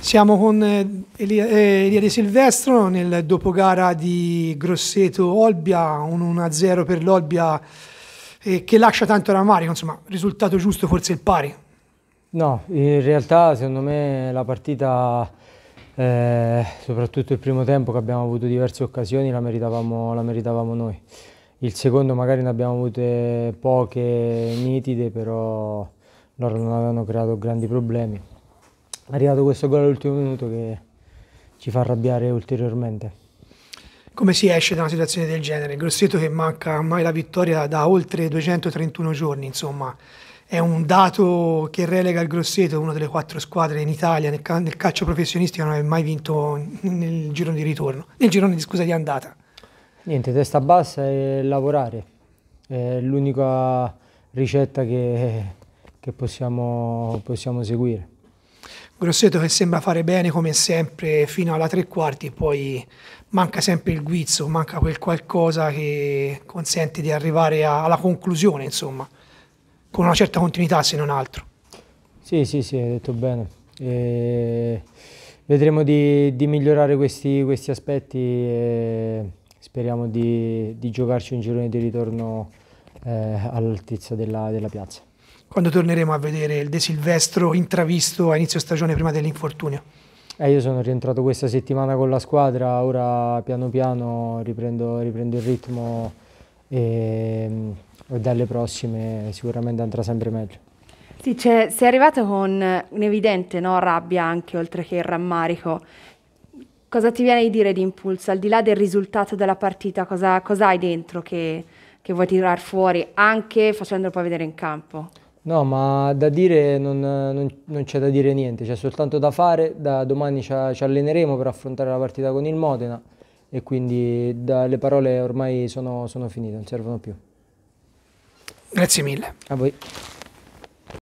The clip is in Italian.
Siamo con eh, Elia, eh, Elia De Silvestro nel dopogara di Grosseto-Olbia, un 1-0 per l'Olbia eh, che lascia tanto rammarico, insomma, risultato giusto forse il pari. No, in realtà secondo me la partita, eh, soprattutto il primo tempo che abbiamo avuto diverse occasioni, la meritavamo, la meritavamo noi. Il secondo magari ne abbiamo avute poche nitide, però loro non avevano creato grandi problemi è arrivato questo gol all'ultimo minuto che ci fa arrabbiare ulteriormente. Come si esce da una situazione del genere? Grosseto che manca ormai la vittoria da oltre 231 giorni, insomma, è un dato che relega il Grosseto, una delle quattro squadre in Italia nel, nel calcio professionistico che non ha mai vinto nel girone di ritorno, nel girone di, scusa, di andata. Niente, testa bassa e lavorare, è l'unica ricetta che, che possiamo, possiamo seguire. Grosseto che sembra fare bene come sempre fino alla tre quarti, poi manca sempre il guizzo, manca quel qualcosa che consente di arrivare a, alla conclusione, insomma, con una certa continuità se non altro. Sì, sì, sì, hai detto bene. E vedremo di, di, migliorare questi, questi aspetti e speriamo di, di, giocarci un girone di ritorno eh, all'altezza della, della piazza quando torneremo a vedere il De Silvestro intravisto a inizio stagione prima dell'infortunio? Eh, io sono rientrato questa settimana con la squadra, ora piano piano riprendo, riprendo il ritmo e, e dalle prossime sicuramente andrà sempre meglio. Sì, cioè, sei arrivato con un'evidente no, rabbia anche oltre che il rammarico. Cosa ti viene di dire di impulso, al di là del risultato della partita, cosa, cosa hai dentro che, che vuoi tirare fuori anche facendolo poi vedere in campo? No, ma da dire non, non- non c'è da dire niente, c'è soltanto da fare. Da domani ci, ci alleneremo per affrontare la partita con il Modena e quindi da- le parole ormai sono, sono finite, non servono più. Grazie mille. A voi.